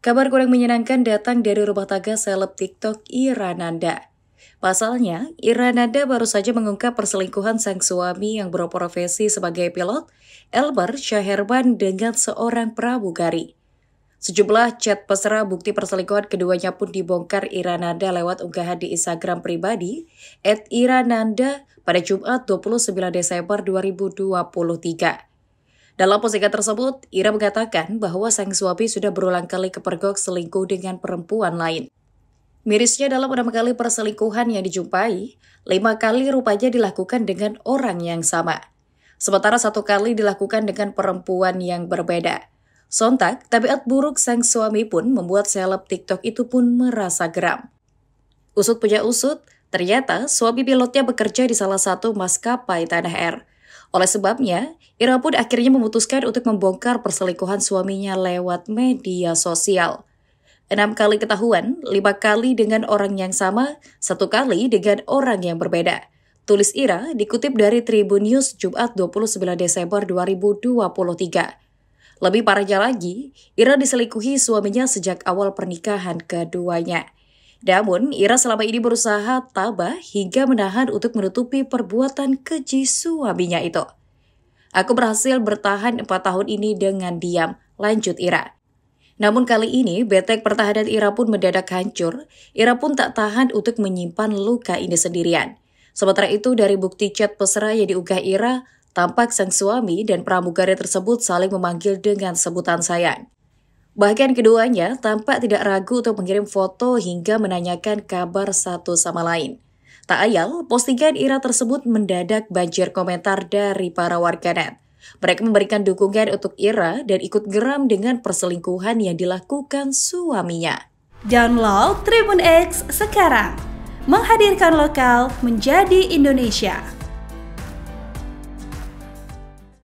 Kabar kurang menyenangkan datang dari rumah tangga seleb TikTok Ira Nanda. Pasalnya, Ira Nanda baru saja mengungkap perselingkuhan sang suami yang berprofesi sebagai pilot, Elmer Syaherban dengan seorang pramugari. Sejumlah chat pesera bukti perselingkuhan keduanya pun dibongkar Ira Nanda lewat unggahan di Instagram pribadi @irananda pada Jumat 29 Desember 2023. Dalam postingan tersebut, Ira mengatakan bahwa sang suami sudah berulang kali kepergok selingkuh dengan perempuan lain. Mirisnya dalam enam kali perselingkuhan yang dijumpai, lima kali rupanya dilakukan dengan orang yang sama. Sementara satu kali dilakukan dengan perempuan yang berbeda. Sontak, tabiat buruk sang suami pun membuat seleb TikTok itu pun merasa geram. Usut punya usut, ternyata suami pilotnya bekerja di salah satu maskapai tanah air. Oleh sebabnya, Ira pun akhirnya memutuskan untuk membongkar perselingkuhan suaminya lewat media sosial. Enam kali ketahuan, lima kali dengan orang yang sama, satu kali dengan orang yang berbeda. Tulis Ira dikutip dari Tribun News Jumat 29 Desember 2023. Lebih parahnya lagi, Ira diselingkuhi suaminya sejak awal pernikahan keduanya. Namun, Ira selama ini berusaha tabah hingga menahan untuk menutupi perbuatan keji suaminya itu. Aku berhasil bertahan empat tahun ini dengan diam, lanjut Ira. Namun kali ini, betek pertahanan Ira pun mendadak hancur. Ira pun tak tahan untuk menyimpan luka ini sendirian. Sementara itu, dari bukti chat pesera yang diunggah Ira, tampak sang suami dan pramugari tersebut saling memanggil dengan sebutan sayang. Bahkan keduanya tampak tidak ragu untuk mengirim foto hingga menanyakan kabar satu sama lain. Tak ayal, postingan Ira tersebut mendadak banjir komentar dari para warganet. Mereka memberikan dukungan untuk Ira dan ikut geram dengan perselingkuhan yang dilakukan suaminya. Download Tribun X sekarang, menghadirkan lokal menjadi Indonesia.